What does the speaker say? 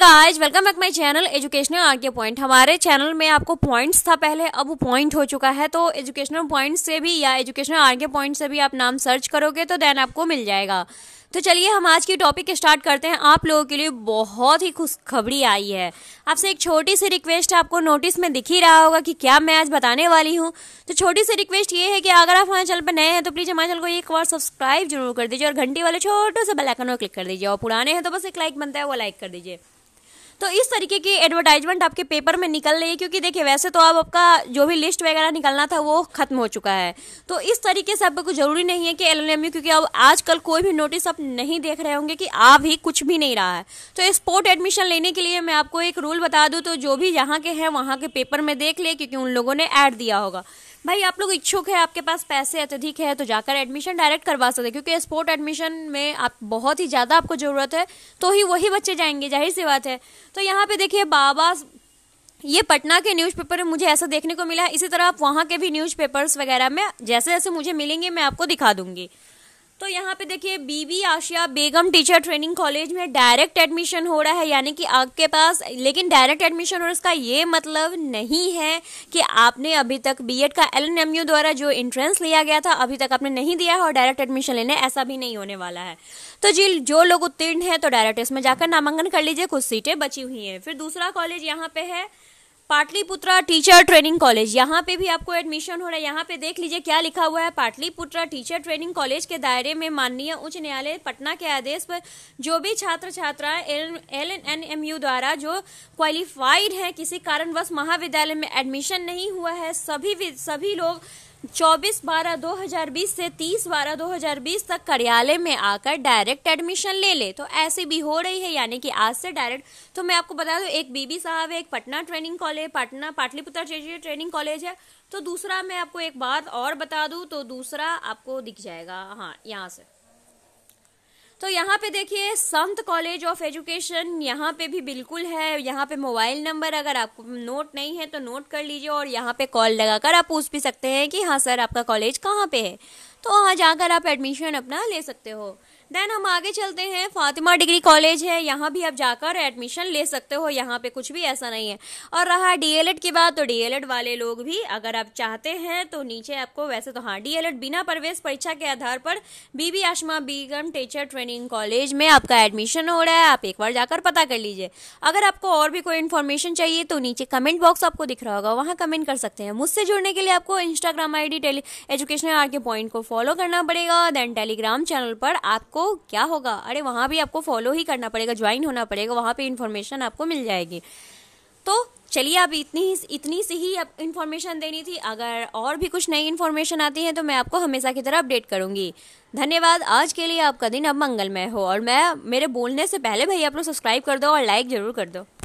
guys welcome back my channel educational आगे point हमारे channel में आपको पॉइंट्स था पहले अब वो पॉइंट हो चुका है तो एजुकेशनल पॉइंट से भी या एजुकेशनल आगे पॉइंट से भी आप नाम सर्च करोगे तो देन आपको मिल जाएगा तो चलिए हम आज की टॉपिक स्टार्ट करते हैं आप लोगों के लिए बहुत ही खुशखबरी आई है आपसे एक छोटी सी रिक्वेस्ट आपको नोटिस में दिख ही रहा होगा कि क्या मैं आज बताने वाली हूँ तो छोटी सी रिक्वेस्ट ये है कि अगर आप हमारे चैनल पर नए हैं तो प्लीज़ हमारे चैनल को एक बार सब्सक्राइब जरूर कर दीजिए और घंटी वाले छोटे से बेलाइकन को क्लिक कर दीजिए और पुराने हैं तो बस एक लाइक बनता है वो लाइक कर दीजिए तो इस तरीके की एडवर्टाइजमेंट आपके पेपर में निकल रही है क्योंकि देखिए वैसे तो अब आपका जो भी लिस्ट वगैरह निकलना था वो खत्म हो चुका है तो इस तरीके से आपको जरूरी नहीं है कि एल क्योंकि अब आजकल कोई भी नोटिस आप नहीं देख रहे होंगे कि आ भी कुछ भी नहीं रहा है तो स्पोर्ट एडमिशन लेने के लिए मैं आपको एक रूल बता दूँ तो जो भी यहाँ के हैं वहाँ के पेपर में देख ले क्योंकि उन लोगों ने ऐड दिया होगा भाई आप लोग इच्छुक है आपके पास पैसे अत्यधिक है तो जाकर एडमिशन डायरेक्ट करवा सकते क्योंकि स्पोर्ट एडमिशन में आप बहुत ही ज़्यादा आपको ज़रूरत है तो ही वही बच्चे जाएंगे जाहिर सी बात है तो यहाँ पे देखिए बाबा ये पटना के न्यूज़पेपर में मुझे ऐसा देखने को मिला है इसी तरह आप वहाँ के भी न्यूज़पेपर्स वगैरह में जैसे जैसे मुझे मिलेंगे मैं आपको दिखा दूंगी तो यहाँ पे देखिए Bibi Asiya Begum teacher training college में डायरेक्ट एडमिशन हो रहा है यानी कि आपके पास लेकिन डायरेक्ट एडमिशन और इसका ये मतलब नहीं है कि आपने अभी तक बीएड का एलएनएमयू द्वारा जो इंट्रेंस लिया गया था अभी तक आपने नहीं दिया है और डायरेक्ट एडमिशन लेने ऐसा भी नहीं होने वाला है तो जी जो लोग उत्तीर्ण है तो डायरेक्ट इसमें जाकर नामांकन कर लीजिए कुछ सीटें बची हुई हैं फिर दूसरा कॉलेज यहाँ पे है पाटलिपुत्रा टीचर ट्रेनिंग कॉलेज यहाँ पे भी आपको एडमिशन हो रहा है यहाँ पे देख लीजिए क्या लिखा हुआ है पाटलिपुत्रा टीचर ट्रेनिंग कॉलेज के दायरे में माननीय उच्च न्यायालय पटना के आदेश पर जो भी छात्र छात्राएं एल एन एम यू द्वारा जो क्वालिफाइड हैं किसी कारणवश महाविद्यालय में एडमिशन नहीं हुआ है सभी सभी लोग 24 बारह 2020 से 30 बारह 2020 तक कार्यालय में आकर डायरेक्ट एडमिशन ले ले तो ऐसे भी हो रही है यानी कि आज से डायरेक्ट तो मैं आपको बता दूं एक बीबी साहब है एक पटना ट्रेनिंग कॉलेज पटना पाटलिपुत्र जे ट्रेनिंग कॉलेज है तो दूसरा मैं आपको एक बात और बता दूं तो दूसरा आपको दिख जाएगा हाँ यहाँ से तो यहाँ पे देखिए संत कॉलेज ऑफ एजुकेशन यहाँ पे भी बिल्कुल है यहाँ पे मोबाइल नंबर अगर आपको नोट नहीं है तो नोट कर लीजिए और यहाँ पे कॉल लगाकर आप पूछ भी सकते हैं कि हाँ सर आपका कॉलेज कहाँ पे है तो वहाँ जाकर आप एडमिशन अपना ले सकते हो देन हम आगे चलते हैं फातिमा डिग्री कॉलेज है यहाँ भी आप जाकर एडमिशन ले सकते हो यहाँ पे कुछ भी ऐसा नहीं है और रहा डीएलएड की बात तो डीएलएड वाले लोग भी अगर आप चाहते हैं तो नीचे आपको वैसे तो हाँ डीएलएड बिना प्रवेश परीक्षा के आधार पर Bibi Asma Begum teacher training college में आपका एडमिशन हो रहा है आप एक बार जाकर पता कर लीजिए अगर आपको और भी कोई इन्फॉर्मेशन चाहिए तो नीचे कमेंट बॉक्स आपको दिख रहा होगा वहाँ कमेंट कर सकते हैं मुझसे जुड़ने के लिए आपको Instagram I D education R K point को फॉलो करना पड़ेगा देन टेलीग्राम चैनल पर आपको आपको क्या होगा अरे वहां भी आपको फॉलो ही करना पड़ेगा ज्वाइन होना पड़ेगा वहां पे इन्फॉर्मेशन आपको मिल जाएगी तो चलिए अब इतनी ही इतनी सी ही अब इन्फॉर्मेशन देनी थी अगर और भी कुछ नई इन्फॉर्मेशन आती है तो मैं आपको हमेशा की तरह अपडेट करूंगी धन्यवाद आज के लिए आपका दिन अब मंगलमय हो और मैं मेरे बोलने से पहले भाई आप लोग सब्सक्राइब कर दो और लाइक ज़रूर कर दो